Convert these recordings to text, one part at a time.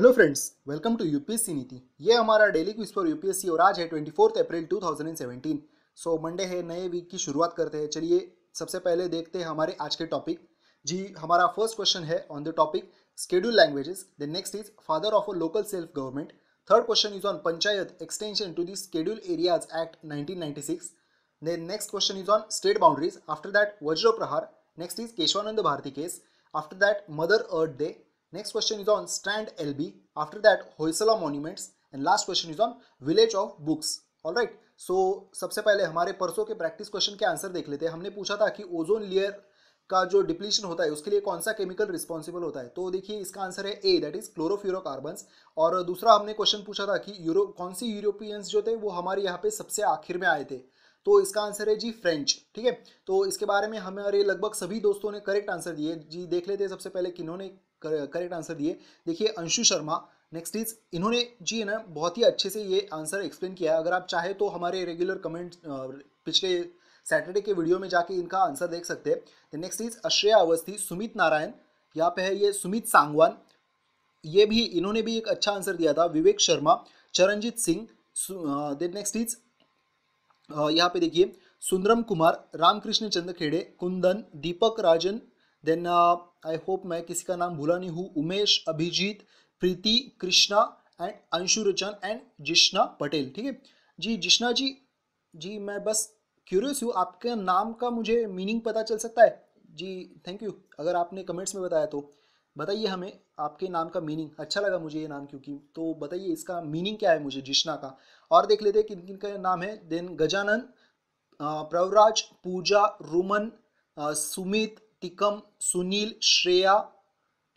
Hello friends welcome to UPSC Niti ये हमारा daily quiz for UPSC और आज है twenty fourth April two thousand and seventeen so Monday है नए वीक की शुरुआत करते हैं चलिए सबसे पहले देखते हैं हमारे आज के टॉपिक जी हमारा फर्स्ट क्वेश्चन है on the topic schedule languages the next is father of a local self government third question is on panchayat extension to the schedule areas act nineteen then next question is on state boundaries after that Vajra Prahar next is Kesavananda Bharati case after that mother earth day Next question is on Strand LB. After that, Hoysala Monuments. And last question is on village of books all right so सबसे पहले हमारे परसों के practice question के answer देख लेते हैं हमने पूछा था कि ओजोन layer का जो डिप्लीशन होता है उसके लिए कौन सा केमिकल रिस्पॉन्सिबल होता है तो देखिए इसका आंसर है ए दैट इज क्लोरोफ्यूरोबन और दूसरा हमने क्वेश्चन पूछा था कि यूरो कौन सी यूरोपियंस जो थे वो हमारे यहाँ पे सबसे आखिर में आए थे तो इसका आंसर है जी फ्रेंच ठीक है तो इसके बारे में हमारे लगभग सभी दोस्तों ने करेक्ट आंसर दिए जी देख लेते हैं सबसे पहले किन्होंने करेक्ट आंसर दिए देखिए अंशु शर्मा नेक्स्ट इज इन्होंने जी है ना बहुत ही अच्छे से ये आंसर एक्सप्लेन किया है अगर आप चाहे तो हमारे रेगुलर कमेंट पिछले सैटरडे के वीडियो में जाके इनका आंसर देख सकते हैं नेक्स्ट इज अश्रेया अवस्थी सुमित नारायण यहाँ पे है ये सुमित सांगवान ये भी इन्होंने भी एक अच्छा आंसर दिया था Vivek Sharma Charanjeet Singh then next is यहाँ पे देखिए Sundaram Kumar Ramakrishna Chandrakhede Kundan Deepak Rajan then I hope मैं किसी का नाम भूला नहीं हूँ उमेश अभिजीत प्रीति कृष्णा एंड अंशु रचन एंड जिश्ना पटेल ठीक है जी जिश्ना जी जी मैं बस क्यूरियस हूँ आपके नाम का मुझे मीनिंग पता चल सकता है जी थैंक यू अगर आपने कमेंट्स में बताया तो बताइए हमें आपके नाम का मीनिंग अच्छा लगा मुझे ये नाम क्योंकि तो बताइए इसका मीनिंग क्या है मुझे जिश्ना का और देख लेते हैं किन किन का नाम है देन गजानन प्रवराज पूजा रुमन सुमित टिकम सुनील श्रेया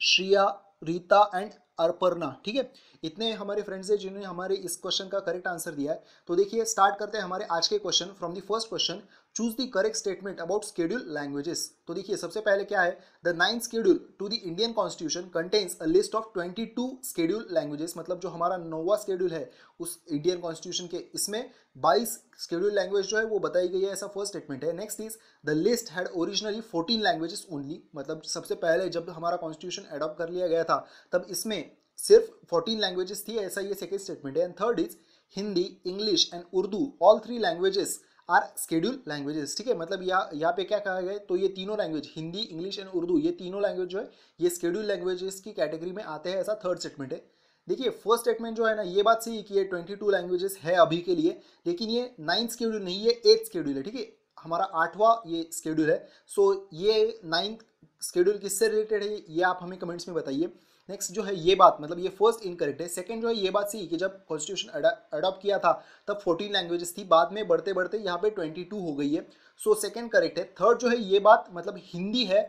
श्रिया रीता एंड अर्पर्णा ठीक है इतने हमारे फ्रेंड्स हैं जिन्होंने हमारे इस क्वेश्चन का करेक्ट आंसर दिया है तो देखिए स्टार्ट करते हैं हमारे आज के question from the first question choose the correct statement about schedule languages तो देखिए सबसे पहले क्या है the nine schedule to the Indian constitution contains a list of twenty two schedule languages मतलब जो हमारा नोवा स्केड्यूल है उस इंडियन कॉन्स्टिट्यूशन के इसमें बाईस स्केड्यूल लैंग्वेज जो है वो बताई गई है ऐसा फर्स्ट स्टेटमेंट है next is the list had originally fourteen languages only मतलब सबसे पहले जब हमारा कॉन्स्टिट्यूशन एडॉप्ट कर लिया गया था तब इसमें सिर्फ 14 लैंग्वेजेस थी ऐसा ये सेकेंड स्टेटमेंट है and third is Hindi English and Urdu all three languages are schedule languages ठीक है मतलब यहाँ यहाँ पे क्या कहा गया तो ये तीनों language Hindi English and Urdu ये तीनों लैंग्वेज जो है ये स्केड्यूल लैंग्वेजेस की कैटेगरी में आते हैं ऐसा थर्ड स्टेटमेंट है देखिए फर्स्ट स्टेटमेंट जो है ना ये बात सही कि ये ट्वेंटी टू लैंग्वेजेस है अभी के लिए लेकिन ये नाइन्थ स्केड्यूल नहीं ये एट्थ स्केड्यूल है ठीक है हमारा आठवां ये स्केड्यूल है सो so, ये नाइन्थ स्केड्यूल किससे रिलेटेड है ये आप हमें कमेंट्स में बताइए नेक्स्ट जो है ये बात मतलब ये फर्स्ट इनकरेक्ट है सेकंड जो है ये बात सही कि जब कॉन्स्टिट्यूशन अडॉप्ट किया था तब 14 लैंग्वेजेस थी बाद में बढ़ते बढ़ते यहाँ पे 22 हो गई है सो सेकंड करेक्ट है थर्ड जो है ये बात मतलब हिंदी है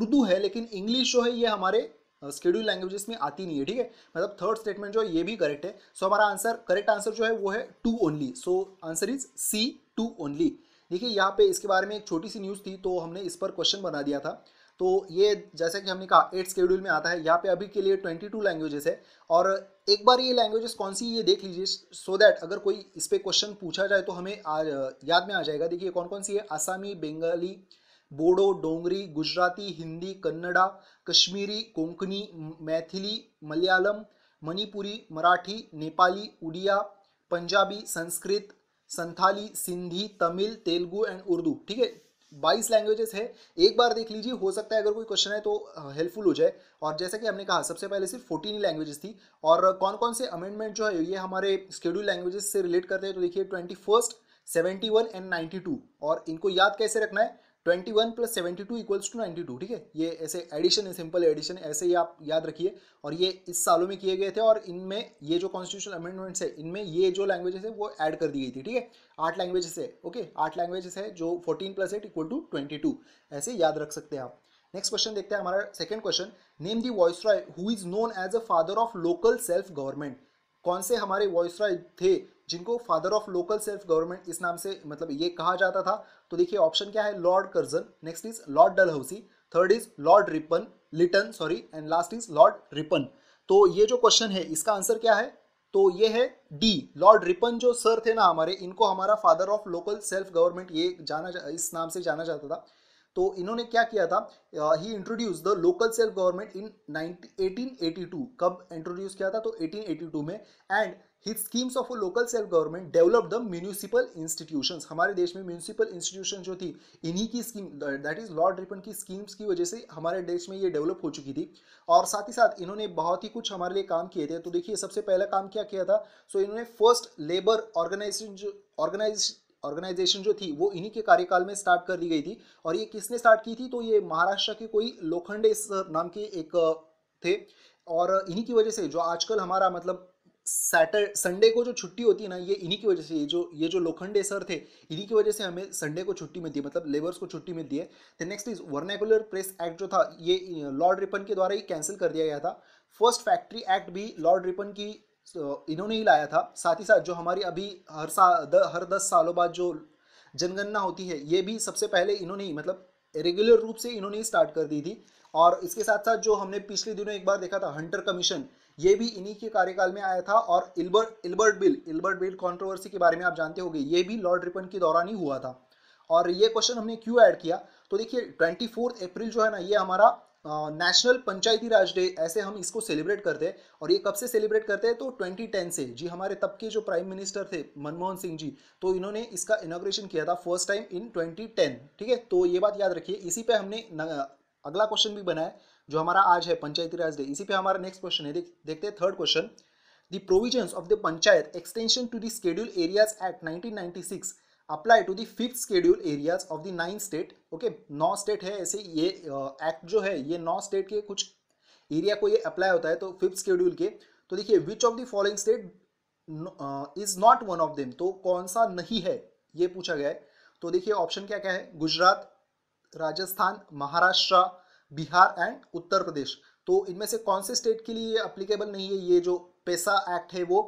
उर्दू है लेकिन इंग्लिश जो है ये हमारे स्केड्यूल uh, लैंग्वेजेस में आती नहीं है ठीक है मतलब थर्ड स्टेटमेंट जो है ये भी करेक्ट है सो so, हमारा आंसर करेक्ट आंसर जो है वो है two only so answer is C two only देखिए यहाँ पे इसके बारे में एक छोटी सी न्यूज़ थी तो हमने इस पर क्वेश्चन बना दिया था तो ये जैसे कि हमने कहा एट स्केड्यूल में आता है यहाँ पे अभी के लिए ट्वेंटी टू लैंग्वेजेस है और एक बार ये लैंग्वेजेस कौन सी ये देख लीजिए सो दैट अगर कोई इस पर क्वेश्चन पूछा जाए तो हमें आ, याद में आ जाएगा देखिए कौन कौन सी है आसामी बंगाली बोडो डोंगरी गुजराती हिंदी कन्नड़ा कश्मीरी कोंकणी मैथिली मलयालम मणिपुरी मराठी नेपाली उड़िया पंजाबी संस्कृत संथाली सिंधी तमिल तेलुगू एंड उर्दू ठीक है बाईस लैंग्वेजेस है एक बार देख लीजिए हो सकता है अगर कोई क्वेश्चन है तो हेल्पफुल हो जाए और जैसा कि हमने कहा सबसे पहले सिर्फ फोर्टीन लैंग्वेजेस थी और कौन कौन से अमेंडमेंट जो है ये हमारे स्केड्यूल लैंग्वेजेस से रिलेट करते हैं तो देखिए twenty first seventy one and ninety two और इनको याद कैसे रखना है twenty one plus seventy two equals to ninety two ठीक है ये ऐसे एडिशन है सिंपल एडिशन ऐसे ही आप याद रखिए और ये इस सालों में किए गए थे और इनमें ये जो कॉन्स्टिट्यूशन अमेंडमेंट्स है इनमें ये जो लैंग्वेजेस है वो ऐड कर दी गई थी ठीक है आठ लैंग्वेजेस है ओके आठ लैंग्वेजेस है जो fourteen plus eight equal to twenty two ऐसे याद रख सकते हैं आप नेक्स्ट क्वेश्चन देखते हैं हमारा second question name the viceroy who is known as a father of local self government कौन से हमारे वॉइसराय थे जिनको father of local self government इस नाम से मतलब ये कहा जाता था तो देखिए ऑप्शन क्या है Lord Curzon next is Lord Dalhousie third is Lord Ripon Lytton sorry and last is Lord Ripon तो ये जो क्वेश्चन है इसका आंसर क्या है तो ये है डी लॉर्ड रिपन जो सर थे ना हमारे इनको हमारा father of local self government ये जाना जा, इस नाम से जाना जाता था तो इन्होंने क्या किया था he introduce the local self government in nineteen कब इंट्रोड्यूस किया था तो 1882 में and his schemes of local self government develop the municipal institutions हमारे देश में म्यूनिसिपल इंस्टीट्यूशन जो थी इन्हीं की scheme that is Lord Ripon की स्कीम्स की वजह से हमारे देश में ये डेवलप हो चुकी थी और साथ ही साथ इन्होंने बहुत ही कुछ हमारे लिए काम किए थे तो देखिए सबसे पहला काम क्या किया था सो so, इन्होंने फर्स्ट लेबर ऑर्गेनाइजेशन जो ऑर्गेनाइज ऑर्गेनाइजेशन जो थी वो इन्हीं के कार्यकाल में स्टार्ट कर दी गई थी और ये किसने स्टार्ट की थी तो ये महाराष्ट्र के कोई लोखंडे नाम के एक थे और इन्हीं की वजह से जो आजकल हमारा मतलब सैटर संडे को जो छुट्टी होती है ना ये इन्हीं की वजह से ये जो ये जो लोखंडे सर थे इन्हीं की वजह से हमें संडे को छुट्टी मिलती है मतलब लेबर्स को छुट्टी मिलती है तो next is vernacular press act जो था ये लॉर्ड रिपन के द्वारा ही कैंसिल कर दिया गया था फर्स्ट फैक्ट्री एक्ट भी लॉर्ड रिपन की इन्होंने ही लाया था साथ ही साथ जो हमारी अभी हर साल द, हर दस सालों बाद जो जनगणना होती है ये भी सबसे पहले इन्होंने ही मतलब रेगुलर रूप से इन्होंने ही स्टार्ट कर दी थी और इसके साथ साथ जो हमने पिछले दिनों एक बार देखा था हंटर कमीशन ये भी इन्हीं के कार्यकाल में आया था और Ilbert Ilbert bill Ilbert bill controversy के बारे में आप जानते होंगे ये भी लॉर्ड रिपन के दौरान ही हुआ था और ये क्वेश्चन हमने क्यों ऐड किया तो देखिए ट्वेंटी फोर्थ अप्रैल जो है ना ये हमारा नेशनल पंचायती राज डे ऐसे हम इसको सेलिब्रेट करते हैं और ये कब से सेलिब्रेट करते हैं तो 2010 से जी हमारे तब के जो प्राइम मिनिस्टर थे मनमोहन सिंह जी तो इन्होंने इसका इनाग्रेशन किया था फर्स्ट टाइम इन 2010 ठीक है तो ये बात याद रखिए इसी पे हमने अगला क्वेश्चन भी बनाया जो हमारा आज है पंचायती राज डे इसी पे हमारा नेक्स्ट क्वेश्चन है देख, देखते हैं third question the provision of the panchayat extension to the schedule areas act 1996 apply to the fifth schedule areas of the nine state okay नौ स्टेट है ऐसे ये एक्ट जो है ये नौ स्टेट के कुछ एरिया को ये अप्लाई होता है तो फिफ्थ स्केड्यूल के तो देखिए which of the following state is not one of them तो कौन सा नहीं है ये पूछा गया है तो देखिए ऑप्शन क्या क्या है गुजरात राजस्थान महाराष्ट्र बिहार एंड उत्तर प्रदेश तो इनमें से कौन से स्टेट के लिए अप्लीकेबल नहीं है ये जो पैसा एक्ट है वो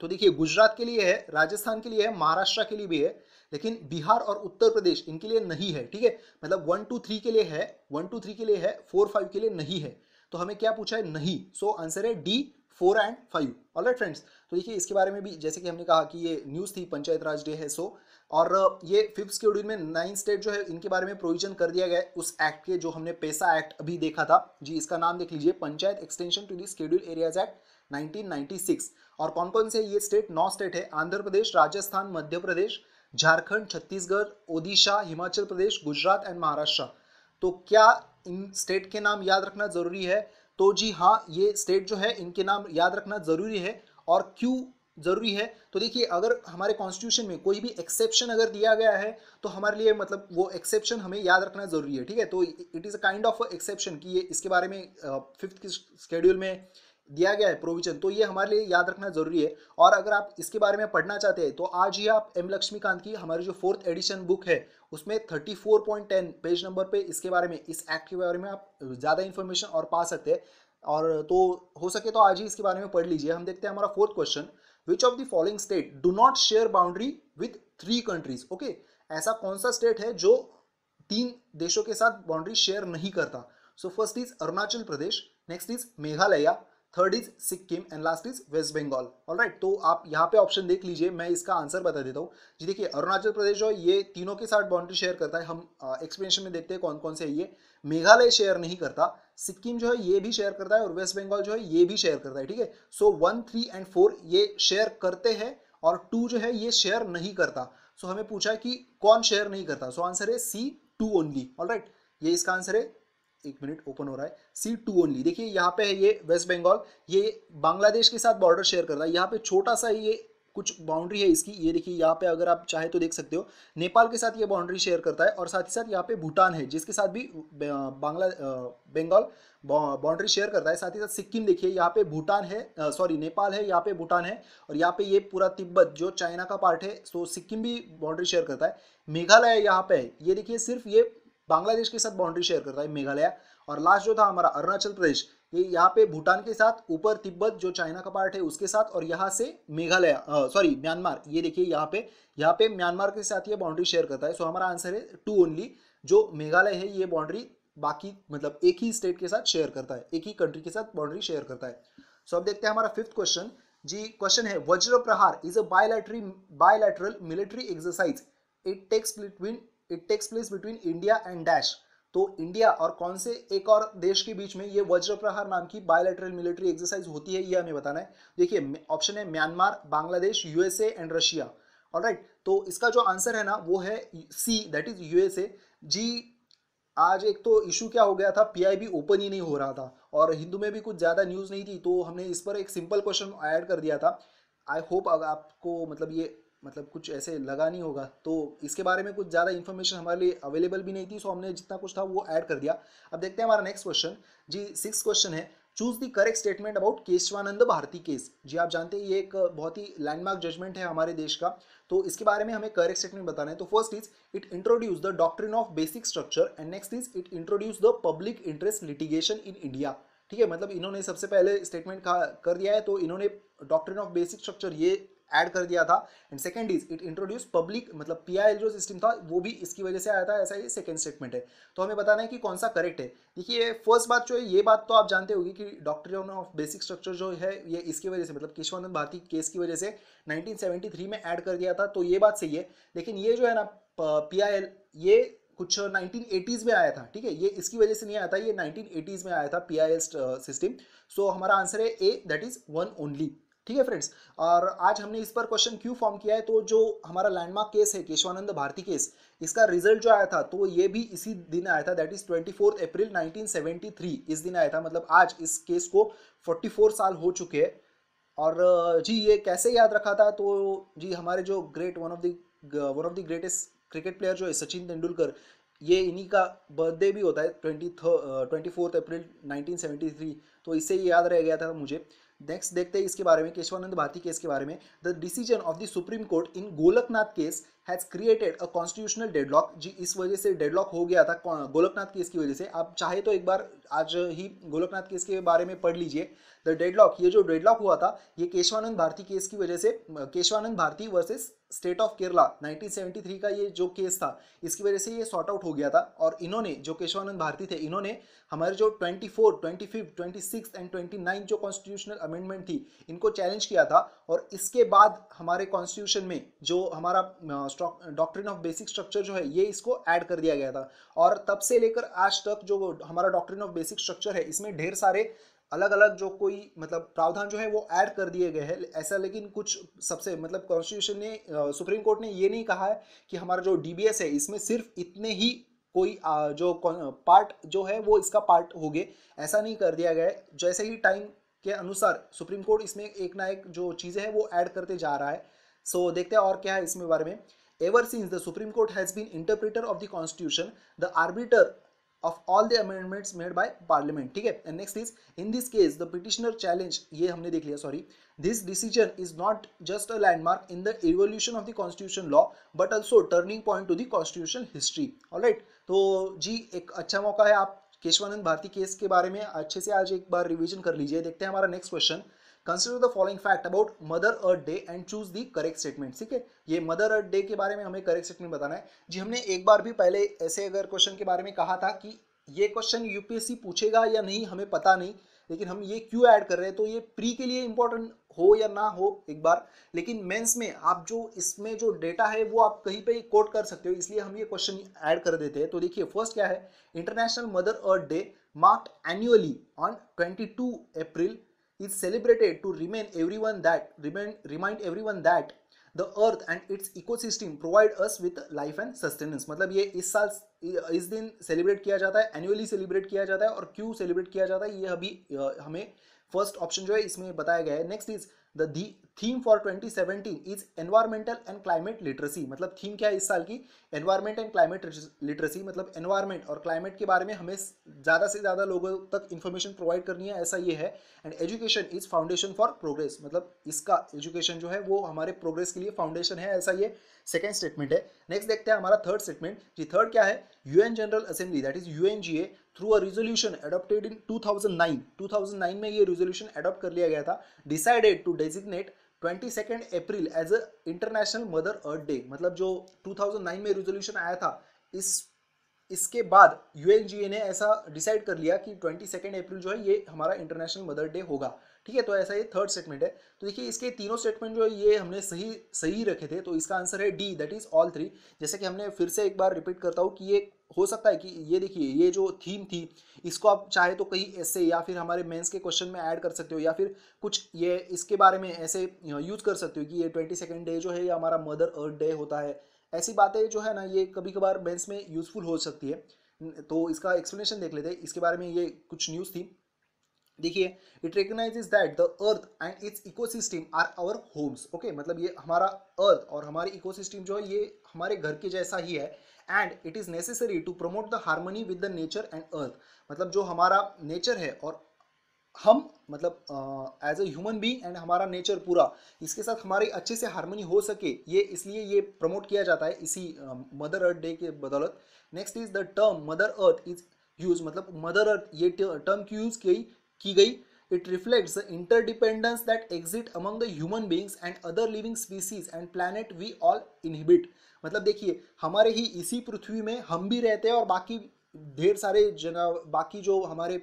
तो देखिए गुजरात के लिए है राजस्थान के लिए है महाराष्ट्र के लिए भी है लेकिन बिहार और उत्तर प्रदेश इनके लिए नहीं है ठीक है मतलब वन टू थ्री के लिए है वन टू थ्री के लिए है फोर फाइव के लिए नहीं है तो हमें क्या पूछा है नहीं सो so, आंसर है D four and five all right friends तो देखिए इसके बारे में भी जैसे कि हमने कहा कि ये न्यूज़ थी पंचायत राज डे है सो so, और ये फिफ्थ स्केड्यूल में नाइन स्टेट जो है इनके बारे में प्रोविजन कर दिया गया उस एक्ट के जो हमने पैसा एक्ट अभी देखा था जी इसका नाम देख लीजिए panchayat extension to the schedule areas act 1996 और कौन कौन से ये स्टेट नौ स्टेट है आंध्र प्रदेश राजस्थान मध्य प्रदेश झारखंड छत्तीसगढ़ ओडिशा हिमाचल प्रदेश गुजरात एंड महाराष्ट्र तो क्या इन स्टेट के नाम याद रखना ज़रूरी है तो जी हाँ ये स्टेट जो है इनके नाम याद रखना ज़रूरी है और क्यों ज़रूरी है तो देखिए अगर हमारे कॉन्स्टिट्यूशन में कोई भी एक्सेप्शन अगर दिया गया है तो हमारे लिए मतलब वो एक्सेप्शन हमें याद रखना ज़रूरी है ठीक है तो it is a kind of exception कि ये इसके बारे में फिफ्थ के शेड्यूल में दिया गया है प्रोविजन तो ये हमारे लिए याद रखना जरूरी है और अगर आप इसके बारे में पढ़ना चाहते हैं तो आज ही आप एम लक्ष्मीकांत की हमारी जो फोर्थ एडिशन बुक है उसमें 34.10 पेज नंबर पे इसके बारे में इस एक्ट के बारे में आप ज़्यादा इन्फॉर्मेशन और पा सकते हैं और तो हो सके तो आज ही इसके बारे में पढ़ लीजिए हम देखते हैं हमारा fourth question which of the following state do not share boundary with three countries okay ऐसा कौन सा स्टेट है जो तीन देशों के साथ बाउंड्री शेयर नहीं करता so first is Arunachal Pradesh next is Meghalaya third is Sikkim and last is West Bengal all right तो आप यहाँ पे ऑप्शन देख लीजिए मैं इसका आंसर बता देता हूँ जी देखिए अरुणाचल प्रदेश जो ये तीनों के साथ बाउंड्री शेयर करता है हम एक्सप्लेनेशन में देखते हैं कौन कौन से है ये मेघालय शेयर नहीं करता सिक्किम जो है ये भी शेयर करता है और वेस्ट बंगाल जो है ये भी शेयर करता है ठीक है so one three and four ये शेयर करते हैं और टू जो है ये शेयर नहीं करता सो so, हमें पूछा है कि कौन शेयर नहीं करता सो आंसर है C two only all right ये इसका आंसर है एक मिनट ओपन हो रहा है सी टू ओनली देखिए यहाँ पे है ये वेस्ट बंगाल ये बांग्लादेश के साथ बॉर्डर शेयर कर रहा है यहाँ पे छोटा सा ये कुछ बाउंड्री है इसकी ये देखिए यहाँ पे अगर आप चाहे तो देख सकते हो नेपाल के साथ ये बाउंड्री शेयर करता है और साथ ही साथ यहाँ पे भूटान है जिसके साथ भी बांग्ला बंगाल बाउंड्री शेयर करता है साथ ही साथ सिक्किम देखिए यहाँ पे भूटान है सॉरी नेपाल है यहाँ पे भूटान है और यहाँ पे ये पूरा तिब्बत जो चाइना का पार्ट है तो सिक्किम भी बाउंड्री शेयर करता है मेघालय यहाँ पे है ये देखिए सिर्फ ये बांग्लादेश के साथ बाउंड्री शेयर करता है मेघालय और लास्ट जो था हमारा अरुणाचल प्रदेश ये यहाँ पे भूटान के साथ ऊपर तिब्बत जो चाइना का पार्ट है उसके साथ और यहाँ से मेघालय सॉरी म्यांमार ये देखिए यहाँ पे यहाँ पे म्यांमार के साथ ये बाउंड्री शेयर करता है सो हमारा आंसर है टू ओनली जो मेघालय है ये बाउंड्री बाकी मतलब एक ही स्टेट के साथ शेयर करता है एक ही कंट्री के साथ बाउंड्री शेयर करता है सो अब देखते हैं हमारा फिफ्थ क्वेश्चन जी क्वेश्चन है Vajra Prahar is a bilatery bilateral military exercise it takes between it takes place between India and dash तो इंडिया और कौन से एक और देश के बीच में ये वज्र प्रहार नाम की बायोलेटरल मिलिट्री एक्सरसाइज होती है ये हमें बताना है देखिए ऑप्शन है Myanmar Bangladesh USA and Russia all right तो इसका जो आंसर है ना वो है सी दैट इज यूएसए जी आज एक तो इशू क्या हो गया था पीआईबी ओपन ही नहीं हो रहा था और हिंदू में भी कुछ ज़्यादा न्यूज़ नहीं थी तो हमने इस पर एक सिंपल क्वेश्चन ऐड कर दिया था आई होप आपको मतलब ये मतलब कुछ ऐसे लगा नहीं होगा तो इसके बारे में कुछ ज़्यादा इन्फॉर्मेशन हमारे लिए अवेलेबल भी नहीं थी सो हमने जितना कुछ था वो ऐड कर दिया अब देखते हैं हमारा नेक्स्ट क्वेश्चन जी सिक्स क्वेश्चन है choose the correct statement about Kesavananda Bharati case जी आप जानते हैं ये एक बहुत ही लैंडमार्क जजमेंट है हमारे देश का तो इसके बारे में हमें करेक्ट स्टेटमेंट बताना है तो first is it introduce the doctrine of basic structure and next is it introduce the public interest litigation in India ठीक है मतलब इन्होंने सबसे पहले स्टेटमेंट कर दिया है तो इन्होंने डॉक्ट्रिन ऑफ बेसिक स्ट्रक्चर ये ऐड कर दिया था and second is it introduce public मतलब पीआईएल जो सिस्टम था वो भी इसकी वजह से आया था ऐसा ये सेकंड स्टेटमेंट है तो हमें बताना है कि कौन सा करेक्ट है देखिए फर्स्ट बात जो है ये बात तो आप जानते होगी कि डॉक्टर ऑफ बेसिक स्ट्रक्चर जो है ये इसकी वजह से मतलब केशवानंद भारती केस की वजह से नाइनटीन में ऐड कर दिया था तो ये बात सही है लेकिन ये जो है ना पी ये कुछ नाइनटीन में आया था ठीक है ये इसकी वजह से नहीं आया था ये नाइनटीन में आया था पी सिस्टम सो हमारा आंसर है A that is one only ठीक है फ्रेंड्स और आज हमने इस पर क्वेश्चन क्यों फॉर्म किया है तो जो हमारा लैंडमार्क केस है केशवानंद भारती केस इसका रिजल्ट जो आया था तो ये भी इसी दिन आया था that is twenty fourth April three इस दिन आया था मतलब आज इस केस को फोर्टी फोर साल हो चुके हैं और जी ये कैसे याद रखा था तो जी हमारे जो great one of the one of the greatest cricket player जो है सचिन तेंदुलकर ये इन्हीं का बर्थडे भी होता है twenty twenty fourth April three तो इससे ये याद रह गया था मुझे नेक्स्ट देखते हैं इसके बारे में केशवानंद भारती केस के बारे में the decision of the Supreme Court in Golaknath case has created a constitutional deadlock जी इस वजह से डेडलॉक हो गया था गोलकनाथ केस की वजह से आप चाहे तो एक बार आज ही गोलकनाथ केस के बारे में पढ़ लीजिए द डेडलॉक ये जो डेडलॉक हुआ था ये केशवानंद भारती केस की वजह से Kesavananda Bharati versus state of Kerala 1973 का ये जो केस था इसकी वजह से ये सॉर्ट आउट हो गया था और इन्होंने जो केशवानंद भारती थे इन्होंने हमारे जो 24, 25, 26 एंड 29 जो कॉन्स्टिट्यूशनल अमेंडमेंट थी इनको चैलेंज किया था और इसके बाद हमारे कॉन्स्टिट्यूशन में जो हमारा डॉक्ट्रिन ऑफ बेसिक स्ट्रक्चर जो है ये इसको ऐड कर दिया गया था और तब से लेकर आज तक जो हमारा डॉक्ट्रिन ऑफ बेसिक स्ट्रक्चर है इसमें ढेर सारे अलग अलग जो कोई मतलब प्रावधान जो है वो ऐड कर दिए गए हैं ऐसा लेकिन कुछ सबसे मतलब कॉन्स्टिट्यूशन ने सुप्रीम कोर्ट ने ये नहीं कहा है कि हमारा जो डी है इसमें सिर्फ इतने ही कोई जो पार्ट जो है वो इसका पार्ट हो गए ऐसा नहीं कर दिया गया है जैसे ही टाइम के अनुसार सुप्रीम कोर्ट इसमें एक ना एक जो चीज़ें हैं वो ऐड करते जा रहा है सो so, देखते हैं और क्या है इसमें बारे में Ever since the Supreme Court has been interpreter of the Constitution, the arbiter of all the amendments made by parliament ठीक है and next is in this case the petitioner challenge ये हमने देख लिया sorry this decision is not just a landmark in the evolution of the constitution law but also turning point to the constitution history all right तो जी एक अच्छा मौका है आप केशवानंद भारती केस के बारे में अच्छे से आज एक बार रिविजन कर लीजिए देखते हैं हमारा next question consider the following fact about mother earth day and choose the correct statement ठीक है ये मदर अर्थ डे के बारे में हमें करेक्ट स्टेटमेंट बताना है जी हमने एक बार भी पहले ऐसे अगर क्वेश्चन के बारे में कहा था कि ये क्वेश्चन यूपीएससी पूछेगा या नहीं हमें पता नहीं लेकिन हम ये क्यों ऐड कर रहे हैं तो ये प्री के लिए इंपॉर्टेंट हो या ना हो एक बार लेकिन मेंस में आप जो इसमें जो डेटा है वो आप कहीं पे कोट कर सकते हो इसलिए हम ये क्वेश्चन ऐड कर देते हैं तो देखिए फर्स्ट क्या है international mother earth day marked annually on 22 April is celebrated to remain everyone that remain, remind everyone that the earth and its ecosystem provide us with life and sustenance मतलब ये इस साल इस दिन सेलिब्रेट किया जाता है एनुअली सेलिब्रेट किया जाता है और क्यों सेलिब्रेट किया जाता है ये अभी हमें फर्स्ट ऑप्शन जो है इसमें बताया गया है next is the theme for 2017 is environmental and climate literacy मतलब थीम क्या है इस साल की environment एंड क्लाइमेट लिटरेसी मतलब एनवायरमेंट और क्लाइमेट के बारे में हमें ज़्यादा से ज़्यादा लोगों तक information प्रोवाइड करनी है ऐसा ये है and education is foundation for progress मतलब इसका एजुकेशन जो है वो हमारे प्रोग्रेस के लिए फाउंडेशन है ऐसा ये सेकेंड स्टेटमेंट है नेक्स्ट देखते हैं हमारा थर्ड स्टेटमेंट जी थर्ड क्या है UN general assembly that is UNGA through a resolution adopted in 2009 2009 में ये रिजोल्यूशन एडोप्ट कर लिया गया था decided to designate twenty second April as a international mother earth day मतलब जो 2009 में रिजोल्यूशन आया था इस इसके बाद यूएनजीए ने ऐसा डिसाइड कर लिया कि ट्वेंटी सेकेंड अप्रैल जो है ये हमारा इंटरनेशनल मदर डे होगा ठीक है तो ऐसा ये थर्ड स्टेटमेंट है तो देखिए इसके तीनों स्टेटमेंट जो है ये हमने सही सही रखे थे तो इसका आंसर है D that is all three जैसे कि हमने फिर से एक बार रिपीट करता हूँ कि ये हो सकता है कि ये देखिए ये जो थीम थी इसको आप चाहे तो कहीं ऐसे या फिर हमारे मेंस के क्वेश्चन में ऐड कर सकते हो या फिर कुछ ये इसके बारे में ऐसे यूज़ कर सकते हो कि ये ट्वेंटी सेकेंड डे जो है ये हमारा मदर अर्थ डे होता है ऐसी बातें जो है ना ये कभी कभार मेंस में यूज़फुल हो सकती है तो इसका एक्सप्लेनेशन देख लेते हैं इसके बारे में ये कुछ न्यूज़ थी देखिए it recognise that the earth and its ecosystem are our homes okay मतलब ये हमारा अर्थ और हमारे इकोसिस्टम जो है ये हमारे घर के जैसा ही है and it is necessary to promote the harmony with the nature and earth मतलब जो हमारा नेचर है और हम मतलब as a human being and हमारा नेचर पूरा इसके साथ हमारी अच्छे से हारमोनी हो सके ये इसलिए ये प्रमोट किया जाता है इसी मदर अर्थ डे के बदौलत next is the term mother earth is use मतलब मदर अर्थ ये टर्म की यूज़ की की गई it reflects interdependence that exist among the human beings and other living species and planet we all inhibit मतलब देखिए हमारे ही इसी पृथ्वी में हम भी रहते हैं और बाकी ढेर सारे जना बाकी जो हमारे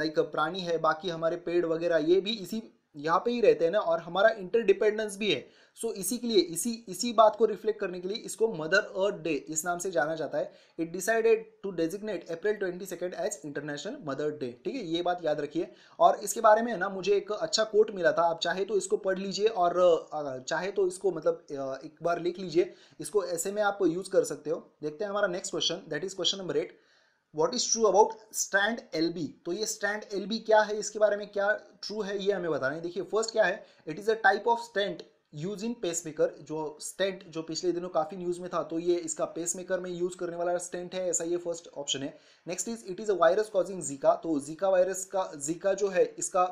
लाइक प्राणी है बाकी हमारे पेड़ वगैरह ये भी इसी यहाँ पे ही रहते हैं ना और हमारा इंटरडिपेंडेंस भी है सो so, इसी के लिए इसी इसी बात को रिफ्लेक्ट करने के लिए इसको मदर अर्थ डे इस नाम से जाना जाता है it decided to designate April twenty second as international mother day ठीक है ये बात याद रखिए और इसके बारे में है ना मुझे एक अच्छा कोट मिला था आप चाहे तो इसको पढ़ लीजिए और चाहे तो इसको मतलब एक बार लिख लीजिए इसको ऐसे में आप यूज़ कर सकते हो देखते हैं हमारा next question that is question number eight what is true about stand L B तो ये स्टैंड एल बी क्या है इसके बारे में क्या ट्रू है ये हमें बताना है देखिए फर्स्ट क्या है it is a type of stent use in pacemaker जो स्टेंट जो पिछले दिनों काफ़ी न्यूज़ में था तो ये इसका पेसमेकर में यूज़ करने वाला स्टेंट है ऐसा ये फर्स्ट ऑप्शन है next is it is a virus causing Zika तो जीका वायरस का जीका जो है इसका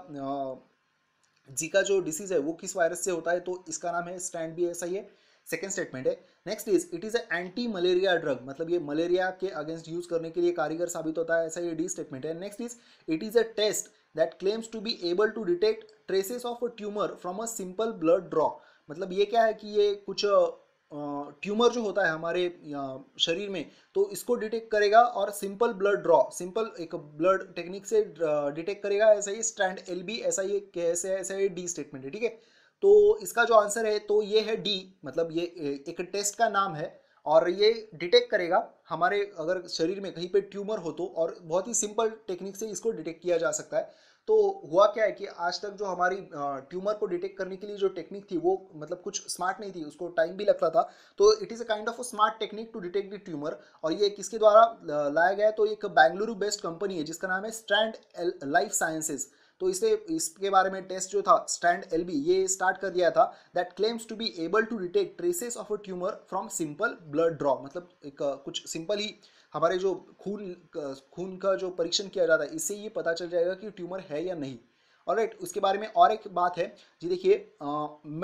जीका जो डिसीज़ है वो किस वायरस से होता है तो इसका नाम है स्टैंड भी ऐसा ही है सेकेंड स्टेटमेंट है next is it is anti malaria drug मतलब ये मलेरिया के अगेंस्ट यूज करने के लिए कारीगर साबित होता है ऐसा ये डी स्टेटमेंट है next is it is a test that claims to be able to detect traces of a tumour from a simple blood draw मतलब ये क्या है कि ये कुछ ट्यूमर जो होता है हमारे शरीर में तो इसको डिटेक्ट करेगा और सिंपल ब्लड ड्रॉ सिंपल एक ब्लड टेक्निक से डिटेक्ट करेगा ऐसा ही स्टैंड एल बी ऐसा ही कैसे ऐसा ही डी स्टेटमेंट है ठीक है तो इसका जो आंसर है तो ये है डी मतलब ये एक टेस्ट का नाम है और ये डिटेक्ट करेगा हमारे अगर शरीर में कहीं पे ट्यूमर हो तो और बहुत ही सिंपल टेक्निक से इसको डिटेक्ट किया जा सकता है तो हुआ क्या है कि आज तक जो हमारी ट्यूमर को डिटेक्ट करने के लिए जो टेक्निक थी वो मतलब कुछ स्मार्ट नहीं थी उसको टाइम भी लगता था तो it is a kind of a smart technique to detect the tumour और ये किसके द्वारा लाया गया तो एक बैंगलुरु बेस्ड कंपनी है जिसका नाम है स्ट्रैंड लाइफ साइंसेज़ तो इसे इसके बारे में टेस्ट जो था स्टैंड एल ये स्टार्ट कर दिया था that claims to be able to detect traces of a tumour from simple blood draw मतलब एक कुछ सिंपल ही हमारे जो खून खून का जो परीक्षण किया जाता है इससे ये पता चल जाएगा कि ट्यूमर है या नहीं और राइट उसके बारे में और एक बात है जी देखिए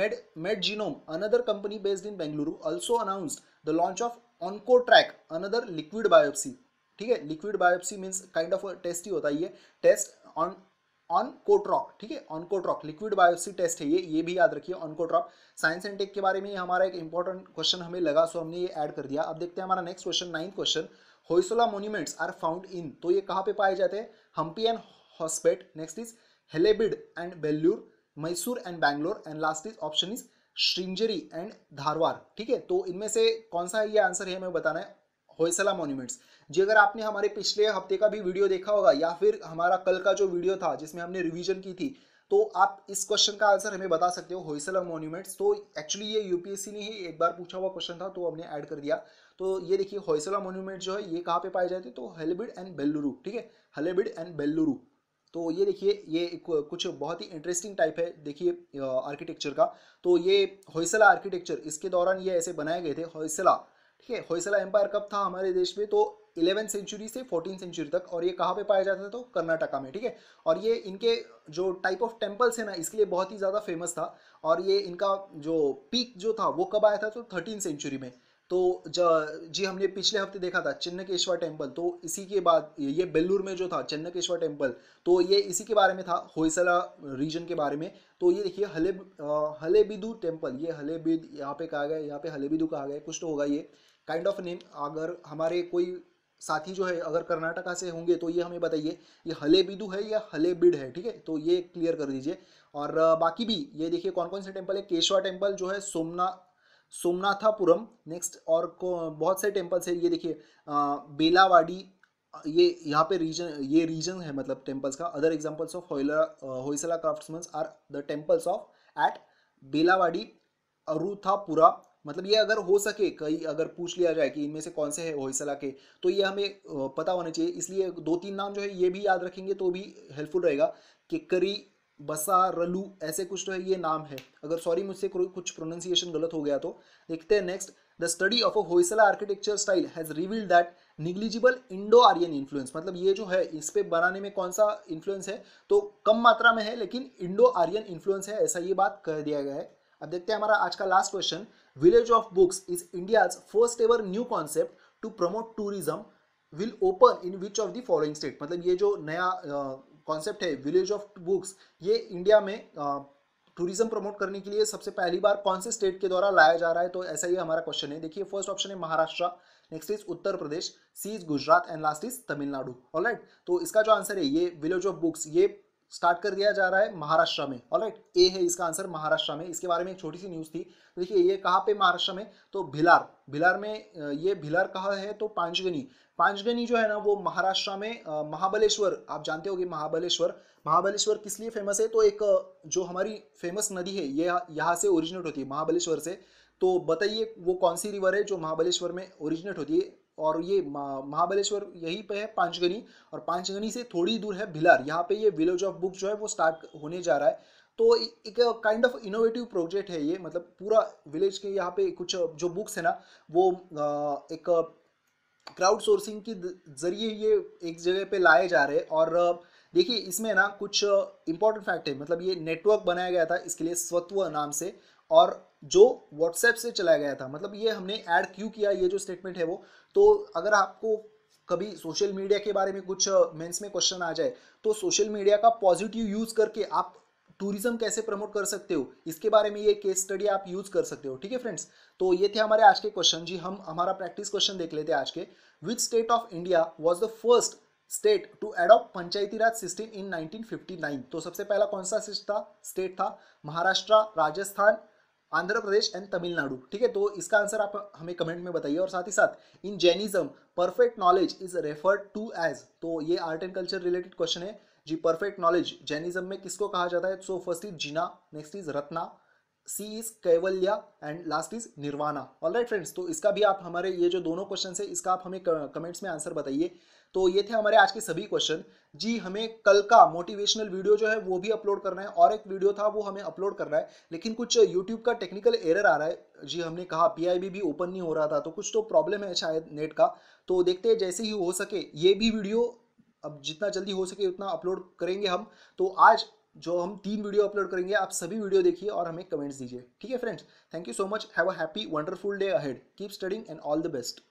med med genome another company based in Bengaluru also announced the launch of onco track another liquid biopsy ठीक है liquid biopsy means kind of test ही होता है ये टेस्ट ऑन ऑनकोट्रॉक ठीक है ऑनकोट्रॉक लिक्विड बायोसी टेस्ट है ये ये भी याद रखिए ऑनकोट्रॉक साइंस एंड टेक के बारे में हमारा एक इंपॉर्टेंट क्वेश्चन हमें लगा सो हमने ये ऐड कर दिया अब देखते हैं हमारा next question ninth question Hoysala monuments are found in तो ये कहाँ पे पाए जाते हैं Hampi and Hospet next is Halebid and Belur Mysore and Bangalore and last is option is Sringeri and Dharwar ठीक है तो इनमें से कौन सा ये आंसर है हमें बताना है होयसला मोन्यूमेंट्स जी अगर आपने हमारे पिछले हफ्ते का भी वीडियो देखा होगा या फिर हमारा कल का जो वीडियो था जिसमें हमने रिविजन की थी तो आप इस क्वेश्चन का आंसर हमें बता सकते हो होयसला मोन्यूमेंट्स तो एक्चुअली ये यूपीएससी ने ही एक बार पूछा हुआ क्वेश्चन था तो हमने ऐड कर दिया तो ये देखिए होयसला मोन्यूमेंट जो है ये कहाँ पे पाए जाते हैं तो हलेबिड एंड बेल्लुरु ठीक है हलेबिड एंड बेल्लुरु तो ये देखिए ये कुछ बहुत ही इंटरेस्टिंग टाइप है देखिए आर्किटेक्चर का तो ये होयसला आर्किटेक्चर इसके दौरान ये ऐसे बनाए गए थे होयसला ठीक है होयसला एम्पायर कब था हमारे देश में तो इलेवन सेंचुरी से फोर्टीन सेंचुरी तक और ये कहाँ पे पाया जाता था तो कर्नाटका में ठीक है और ये इनके जो टाइप ऑफ टेम्पल्स है ना इसके लिए बहुत ही ज़्यादा फेमस था और ये इनका जो पीक जो था वो कब आया था तो थर्टीन सेंचुरी में तो जी हमने पिछले हफ्ते देखा था चिन्नकेश्वर टेम्पल तो इसी के बाद ये बेल्लूर में जो था चिन्नकेश्वर टेम्पल तो ये इसी के बारे में था होयसला रीजन के बारे में तो ये देखिए हले हलेबिदू टेम्पल ये हलेबिद यहाँ पे कहा गया यहाँ पे हलेबिदू कहा गया कुछ तो होगा ये काइंड ऑफ नेम अगर हमारे कोई साथी जो है अगर कर्नाटका से होंगे तो ये हमें बताइए ये हलेबिदू है या हलेबिड है ठीक है तो ये क्लियर कर दीजिए और बाकी भी ये देखिए कौन कौन से टेम्पल है केशवा टेम्पल जो है सोमनाथ सोमनाथापुरम नेक्स्ट और बहुत से टेम्पल्स है ये देखिए बेलावाड़ी ये यहाँ पे रीजन ये रीजन है मतलब टेम्पल्स का other examples of Hoysala craftsman are the temples of at Belavadi Amruthapura मतलब ये अगर हो सके कई अगर पूछ लिया जाए कि इनमें से कौन से है होइसला के तो ये हमें पता होने चाहिए इसलिए दो तीन नाम जो है ये भी याद रखेंगे तो भी हेल्पफुल रहेगा केकरी बसा रलू ऐसे कुछ तो है ये नाम है अगर सॉरी मुझसे कुछ प्रोनाउंसिएशन गलत हो गया तो देखते हैं next the study of a Hoysala architecture style has revealed that negligible Indo Aryan influence मतलब ये जो है इस पे बनाने में कौन सा इन्फ्लुएंस है तो कम मात्रा में है लेकिन इंडो आर्यन इन्फ्लुएंस है ऐसा ये बात कह दिया गया है अब देखते हैं हमारा आज का last question village of books is India first ever new concept to promote tourism will open in which of the following state मतलब ये जो नया कॉन्सेप्ट है विलेज ऑफ बुक्स ये इंडिया में टूरिज्म प्रमोट करने के लिए सबसे पहली बार कौन से स्टेट के द्वारा लाया जा रहा है तो ऐसा ही हमारा क्वेश्चन है देखिए फर्स्ट ऑप्शन है Maharashtra next is Uttar Pradesh C is Gujarat and last is Tamil Nadu alright तो इसका जो आंसर है ये विलेज ऑफ बुक्स ये स्टार्ट कर दिया जा रहा है महाराष्ट्र में राइट ए है इसका आंसर महाराष्ट्र में इसके बारे में एक छोटी सी न्यूज़ थी तो देखिए ये कहाँ पे महाराष्ट्र में तो भिलार भिलार में ये भिलार कहा है तो पांचगनी पांचगनी जो है ना वो महाराष्ट्र में महाबलेश्वर आप जानते होगे महाबलेश्वर महाबलेश्वर किस लिए फेमस है तो एक जो हमारी फेमस नदी है ये यह, यहाँ से ओरिजिनेट होती है महाबलेश्वर से तो बताइए वो कौन सी रिवर है जो महाबलेश्वर में ओरिजिनेट होती है और ये महाबलेश्वर यहीं पे है पांचगनी और पांचगनी से थोड़ी दूर है भिलार यहाँ पे ये विलेज ऑफ बुक जो है वो स्टार्ट होने जा रहा है तो एक काइंड ऑफ इनोवेटिव प्रोजेक्ट है ये मतलब पूरा विलेज के यहाँ पे कुछ जो बुक्स है ना वो एक क्राउड सोर्सिंग के जरिए ये एक जगह पे लाए जा रहे हैं और देखिए इसमें ना कुछ इंपॉर्टेंट फैक्ट है मतलब ये नेटवर्क बनाया गया था इसके लिए स्वत्व नाम से और जो व्हाट्सएप से चलाया गया था मतलब ये हमने ऐड क्यों किया ये जो स्टेटमेंट है वो तो अगर आपको कभी सोशल मीडिया के बारे में कुछ मेंस में क्वेश्चन आ जाए तो सोशल मीडिया का पॉजिटिव यूज करके आप टूरिज्म कैसे प्रमोट कर सकते हो इसके बारे में ये केस स्टडी आप यूज कर सकते हो ठीक है फ्रेंड्स तो ये थे हमारे आज के क्वेश्चन जी हम हमारा प्रैक्टिस क्वेश्चन देख लेते हैं आज के which state of India was the first state to adopt panchayati raj system in 1959 तो सबसे पहला कौन सा था स्टेट था महाराष्ट्र राजस्थान आंध्र प्रदेश एंड तमिलनाडु ठीक है तो इसका आंसर आप हमें कमेंट में बताइए और साथ ही साथ in Jainism perfect knowledge is referred to as तो ये art and culture related question है जी परफेक्ट नॉलेज जैनिज्म में किसको कहा जाता है so first is Jina next is Ratna C is Kaivalya and last is nirvana all right friends तो इसका भी आप हमारे ये जो दोनों क्वेश्चन है इसका आप हमें कमेंट्स में आंसर बताइए तो ये थे हमारे आज के सभी क्वेश्चन जी हमें कल का मोटिवेशनल वीडियो जो है वो भी अपलोड करना है और एक वीडियो था वो हमें अपलोड करना है लेकिन कुछ यूट्यूब का टेक्निकल एरर आ रहा है जी हमने कहा पीआईबी भी ओपन नहीं हो रहा था तो कुछ तो प्रॉब्लम है शायद नेट का तो देखते हैं जैसे ही हो सके ये भी वीडियो अब जितना जल्दी हो सके उतना अपलोड करेंगे हम तो आज जो हम तीन वीडियो अपलोड करेंगे आप सभी वीडियो देखिए और हमें कमेंट्स दीजिए ठीक है friends thank you so much have a happy wonderful day ahead keep studying and all the best